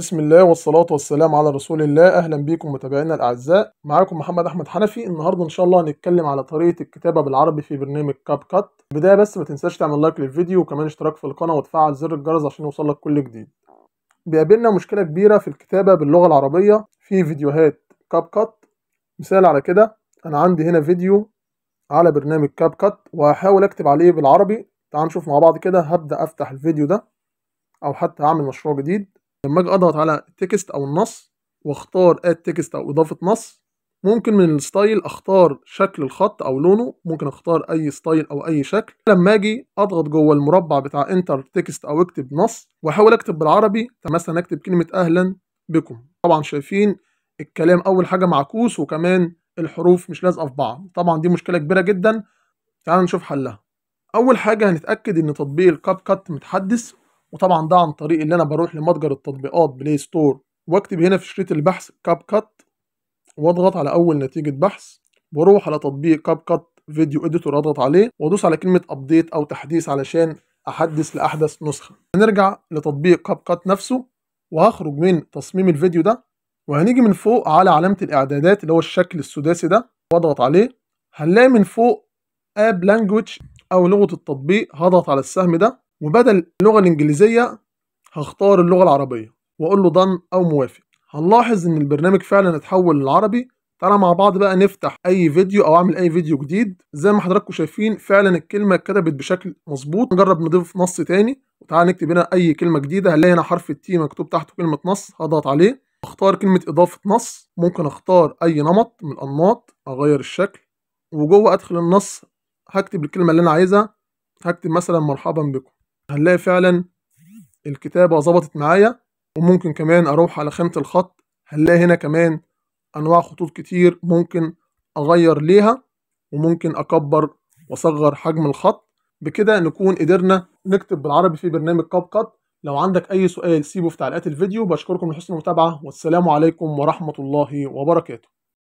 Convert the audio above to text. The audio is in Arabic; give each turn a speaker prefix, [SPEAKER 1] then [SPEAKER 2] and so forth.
[SPEAKER 1] بسم الله والصلاة والسلام على رسول الله أهلا بيكم متابعينا الأعزاء معاكم محمد أحمد حنفي النهاردة إن شاء الله هنتكلم على طريقة الكتابة بالعربي في برنامج كاب كات بداية بس ما تنساش تعمل لايك للفيديو وكمان اشتراك في القناة وتفعل زر الجرس عشان يوصلك كل جديد بيقابلنا مشكلة كبيرة في الكتابة باللغة العربية في فيديوهات كاب كات مثال على كده أنا عندي هنا فيديو على برنامج كاب كات وهحاول أكتب عليه بالعربي تعال نشوف مع بعض كده هبدأ أفتح الفيديو ده أو حتى أعمل مشروع جديد لما اجي اضغط على التكست او النص واختار اد تكست او اضافه نص ممكن من الستايل اختار شكل الخط او لونه ممكن اختار اي ستايل او اي شكل لما اجي اضغط جوه المربع بتاع انتر تكست او اكتب نص واحاول اكتب بالعربي مثلا اكتب كلمه اهلا بكم طبعا شايفين الكلام اول حاجه معكوس وكمان الحروف مش لازقه في بعض طبعا دي مشكله كبيره جدا تعالوا نشوف حلها اول حاجه هنتاكد ان تطبيق الكاب كات متحدث وطبعا ده عن طريق ان انا بروح لمتجر التطبيقات بلاي ستور واكتب هنا في شريط البحث كاب كات واضغط على اول نتيجه بحث واروح على تطبيق كاب كات فيديو اديتور اضغط عليه وادوس على كلمه ابديت او تحديث علشان احدث لاحدث نسخه هنرجع لتطبيق كاب كات نفسه وهخرج من تصميم الفيديو ده وهنيجي من فوق على علامه الاعدادات اللي هو الشكل السداسي ده واضغط عليه هنلاقي من فوق اب لانجوج او لغه التطبيق هضغط على السهم ده وبدل اللغة الإنجليزية هختار اللغة العربية وأقول له ضن أو موافق هنلاحظ إن البرنامج فعلا اتحول للعربي تعالى مع بعض بقى نفتح أي فيديو أو أعمل أي فيديو جديد زي ما حضراتكم شايفين فعلا الكلمة اتكتبت بشكل مظبوط نجرب نضيف نص تاني وتعالى نكتب هنا أي كلمة جديدة هنلاقي هنا حرف التي مكتوب تحته كلمة نص هضغط عليه اختار كلمة إضافة نص ممكن اختار أي نمط من الأنماط أغير الشكل وجوه أدخل النص هكتب الكلمة اللي أنا عايزها هكتب مثلا مرحبا بكم هنلاقي فعلا الكتابة ظبطت معايا وممكن كمان اروح على خانة الخط هنلاقي هنا كمان انواع خطوط كتير ممكن اغير ليها وممكن اكبر واصغر حجم الخط بكده نكون قدرنا نكتب بالعربي في برنامج كاب كات لو عندك اي سؤال سيبه في تعليقات الفيديو بشكركم لحسن المتابعة والسلام عليكم ورحمة الله وبركاته